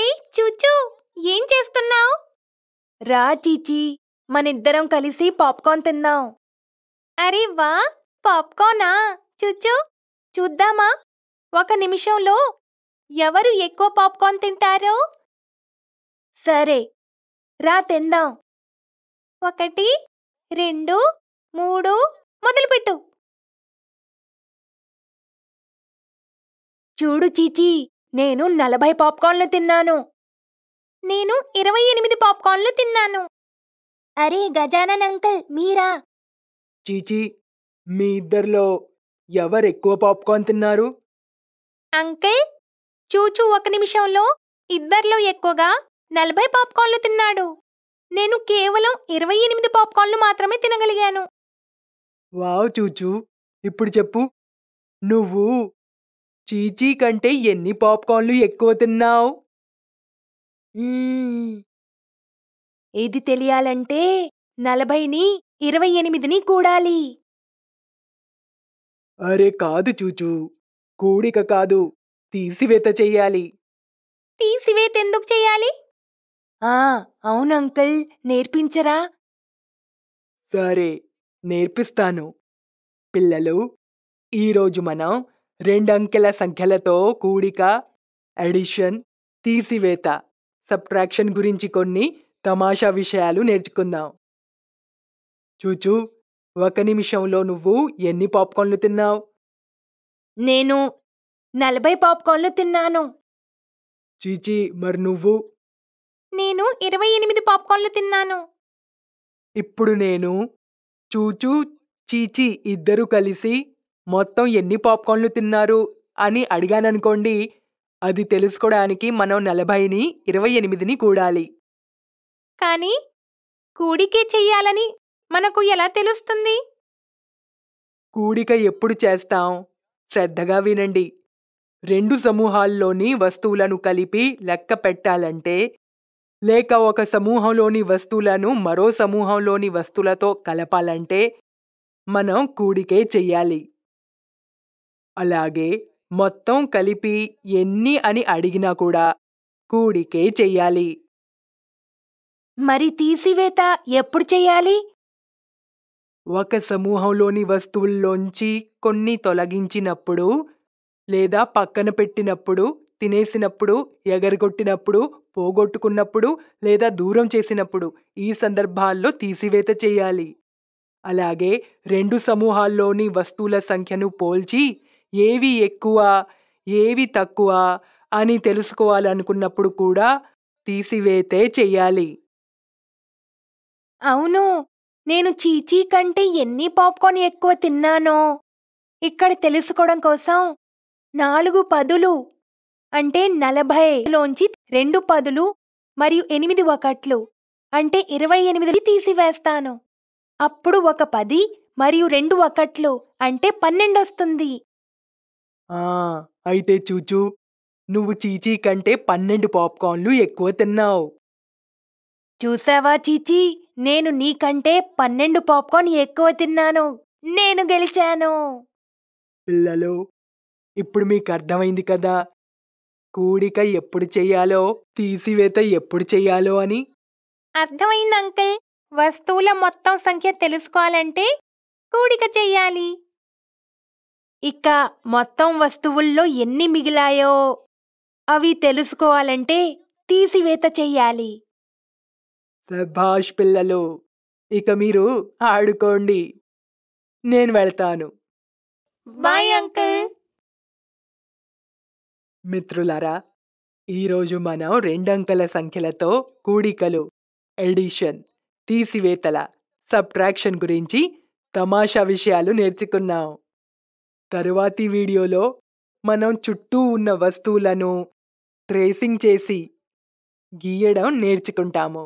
ఏయ్ చూచూ ఏం చేస్తున్నావు రా చీచీ మనిద్దరం కలిసి పాప్కార్న్ తిందాం అరే వా పాప్కార్నా చూచూ చూద్దామా ఒక నిమిషంలో ఎవరు ఎక్కువ పాప్కార్న్ తింటారో సరే రా తిందాం ఒకటి రెండు మూడు మొదలుపెట్టు చూడు చీచీ నేను నలభై పాప్కార్న్లు తిన్నాను నేను ఇరవై ఎనిమిది పాప్కార్న్లు తిన్నాను అరే గజానన్ అంకల్ మీరా చీచీ మీ ఇద్దరిలో ఎవరు ఎక్కువ పాప్కార్న్ తిన్నారు అంకుల్ చూచూ ఒక నిమిషంలో ఇద్దరిలో ఎక్కువగా నలభై పాప్కార్న్లు తిన్నాడు నేను కేవలం ఇరవై ఎనిమిది పాప్కార్న్లు మాత్రమే తినగలిగాను వావ్ చూచూ ఇప్పుడు చెప్పు నువ్వు చీచీ కంటే ఎన్ని పాప్కార్న్లు ఎక్కువ తిన్నావు ఇది తెలియాలంటే నలభైని ఇరవై ఎనిమిదిని కూడాలి అరే కాదు చూచు కూడిక కాదు తీసివేత చెయ్యాలి తీసివేత ఎందుకు చెయ్యాలి ఆ అవును అంకుల్ నేర్పించరా సరే నేర్పిస్తాను పిల్లలు ఈరోజు మనం రెండు అంకెల సంఖ్యలతో కూడిక అడిషన్ తీసివేత సబ్ట్రాక్షన్ గురించి కొన్ని తమాషా విషయాలు నేర్చుకుందాం చూచూ ఒక నిమిషంలో నువ్వు ఎన్ని పాప్కార్న్లు తిన్నావు నేను నలభై పాప్కార్న్లు తిన్నాను చీచి మరి నువ్వు నేను ఇరవై ఎనిమిది పాప్కార్న్లు తిన్నాను ఇప్పుడు నేను చూచూ చీచి ఇద్దరు కలిసి మొత్తం ఎన్ని పాప్కార్న్లు తిన్నారు అని అడిగాననుకోండి అది తెలుసుకోవడానికి మనం నలభైని ఇరవై ఎనిమిదిని కూడాలి కానీ కూడికే చెయ్యాలని మనకు ఎలా తెలుస్తుంది కూడిక ఎప్పుడు చేస్తాం శ్రద్ధగా వినండి రెండు సమూహాల్లోని వస్తువులను కలిపి లెక్క పెట్టాలంటే లేక ఒక సమూహంలోని వస్తువులను మరో సమూహంలోని వస్తువులతో కలపాలంటే మనం కూడికే చెయ్యాలి అలాగే మొత్తం కలిపి ఎన్ని అని అడిగినా కూడా కూడికే చెయ్యాలి మరి తీసివేత ఎప్పుడు చెయ్యాలి ఒక సమూహంలోని వస్తువుల్లోంచి కొన్ని తొలగించినప్పుడు లేదా పక్కన పెట్టినప్పుడు తినేసినప్పుడు ఎగరగొట్టినప్పుడు పోగొట్టుకున్నప్పుడు లేదా దూరం చేసినప్పుడు ఈ సందర్భాల్లో తీసివేత చేయాలి అలాగే రెండు సమూహాల్లోని వస్తువుల సంఖ్యను పోల్చి ఏవి ఎక్కువ ఏవి తక్కువ అని తెలుసుకోవాలనుకున్నప్పుడు కూడా తీసివేతే చెయ్యాలి అవును నేను చీచీ కంటే ఎన్ని పాప్కార్న్ ఎక్కువ తిన్నానో ఇక్కడ తెలుసుకోవడం కోసం నాలుగు పదులు అంటే నలభై లోంచి రెండు పదులు మరియు ఎనిమిది ఒకట్లు అంటే ఇరవై ఎనిమిది తీసివేస్తాను అప్పుడు ఒక పది మరియు రెండు ఒకట్లు అంటే పన్నెండు వస్తుంది ఆ! అయితే చూచూ, నువ్వు చీచీ కంటే పన్నెండు పాప్‌కార్న్‌లు ఎక్కువ తిన్నావు. చూసావా చీచీ! నేను నీకంటే పన్నెండు పాప్‌కార్న్ ఎక్కువ తిన్నాను. నేను గెలిచాను. పిల్లలు, ఇప్పుడు మీకు అర్థమైంది కదా! కూడిక ఎప్పుడు చెయ్యాలో, తీసివేత ఎప్పుడు చెయ్యాలో అని. అర్థమైంది అంకల్ వస్తువుల మొత్తం సంఖ్య తెలుసుకోవాలంటే కూడిక చెయ్యాలి. ఇక మొత్తం వస్తువుల్లో ఎన్ని మిగిలాయో అవి తెలుసుకోవాలంటే తీసివేత చెయ్యాలి సభాష్ పిల్లలు ఇక మీరు ఆడుకోండి నేను వెళ్తాను బాయ్ అంకుల్ మిత్రులారా ఈరోజు మనం రెండంకల సంఖ్యలతో కూడికలు ఎడిషన్ తీసివేతల సబ్ట్రాక్షన్ గురించి తమాషా విషయాలు నేర్చుకున్నాం తరువాతి వీడియోలో మనం చుట్టూ ఉన్న వస్తువులను ట్రేసింగ్ చేసి గీయడం నేర్చుకుంటాము